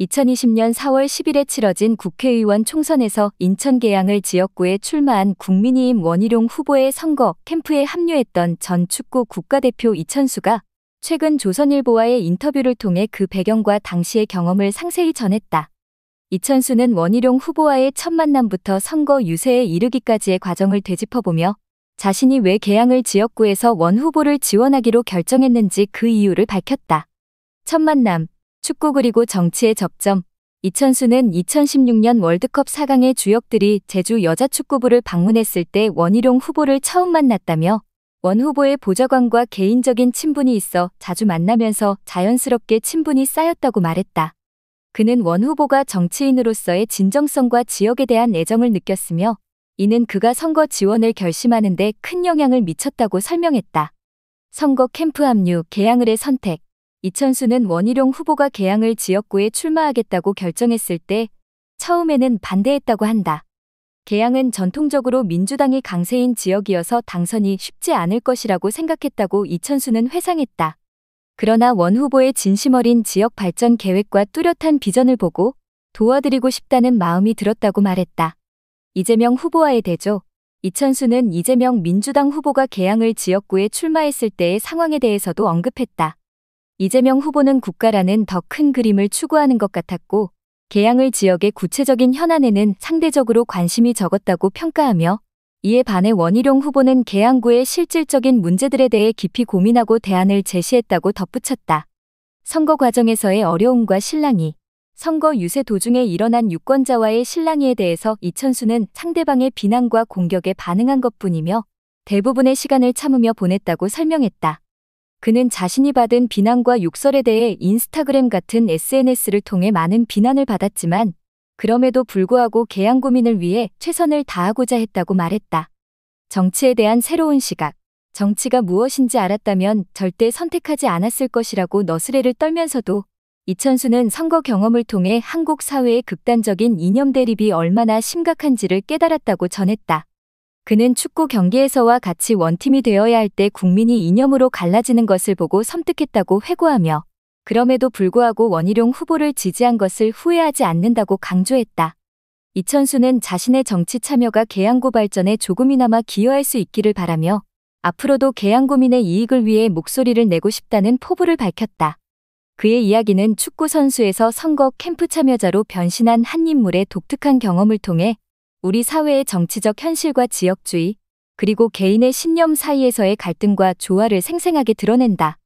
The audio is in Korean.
2020년 4월 10일에 치러진 국회의원 총선에서 인천 계양을 지역구에 출마한 국민이임 원희룡 후보의 선거 캠프에 합류했던 전 축구 국가대표 이천수가 최근 조선일보와의 인터뷰를 통해 그 배경과 당시의 경험을 상세히 전했다. 이천수는 원희룡 후보와의 첫 만남부터 선거 유세에 이르기까지의 과정을 되짚어보며 자신이 왜 계양을 지역구에서 원 후보를 지원하기로 결정했는지 그 이유를 밝혔다. 첫 만남, 축구 그리고 정치의 접점. 이천수는 2016년 월드컵 4강의 주역들이 제주 여자축구부를 방문했을 때 원희룡 후보를 처음 만났다며 원 후보의 보좌관과 개인적인 친분이 있어 자주 만나면서 자연스럽게 친분이 쌓였다고 말했다. 그는 원 후보가 정치인으로서의 진정성과 지역에 대한 애정을 느꼈으며 이는 그가 선거 지원을 결심하는 데 큰 영향을 미쳤다고 설명했다. 선거 캠프 합류, 개항을의 선택 이천수는 원희룡 후보가 개항을 지역구에 출마하겠다고 결정했을 때 처음에는 반대했다고 한다. 개항은 전통적으로 민주당이 강세인 지역이어서 당선이 쉽지 않을 것이라고 생각했다고 이천수는 회상했다. 그러나 원 후보의 진심 어린 지역 발전 계획과 뚜렷한 비전을 보고 도와드리고 싶다는 마음이 들었다고 말했다. 이재명 후보와의 대조 이천수는 이재명 민주당 후보가 개항을 지역구에 출마했을 때의 상황에 대해서도 언급했다. 이재명 후보는 국가라는 더 큰 그림을 추구하는 것 같았고 개항을 지역의 구체적인 현안에는 상대적으로 관심이 적었다고 평가하며 이에 반해 원희룡 후보는 개항구의 실질적인 문제들에 대해 깊이 고민하고 대안을 제시했다고 덧붙였다. 선거 과정에서의 어려움과 실랑이 선거 유세 도중에 일어난 유권자와의 실랑이에 대해서 이천수는 상대방의 비난과 공격에 반응한 것뿐이며 대부분의 시간을 참으며 보냈다고 설명했다. 그는 자신이 받은 비난과 욕설에 대해 인스타그램 같은 SNS를 통해 많은 비난을 받았지만 그럼에도 불구하고 개양구민을 위해 최선을 다하고자 했다고 말했다. 정치에 대한 새로운 시각. 정치가 무엇인지 알았다면 절대 선택하지 않았을 것이라고 너스레를 떨면서도 이천수는 선거 경험을 통해 한국 사회의 극단적인 이념 대립이 얼마나 심각한지를 깨달았다고 전했다. 그는 축구 경기에서와 같이 원팀이 되어야 할 때 국민이 이념으로 갈라지는 것을 보고 섬뜩했다고 회고하며 그럼에도 불구하고 원희룡 후보를 지지한 것을 후회하지 않는다고 강조했다. 이천수는 자신의 정치 참여가 개항고 발전에 조금이나마 기여할 수 있기를 바라며 앞으로도 개항고민의 이익을 위해 목소리를 내고 싶다는 포부를 밝혔다. 그의 이야기는 축구 선수에서 선거 캠프 참여자로 변신한 한 인물의 독특한 경험을 통해 우리 사회의 정치적 현실과 지역주의, 그리고 개인의 신념 사이에서의 갈등과 조화를 생생하게 드러낸다.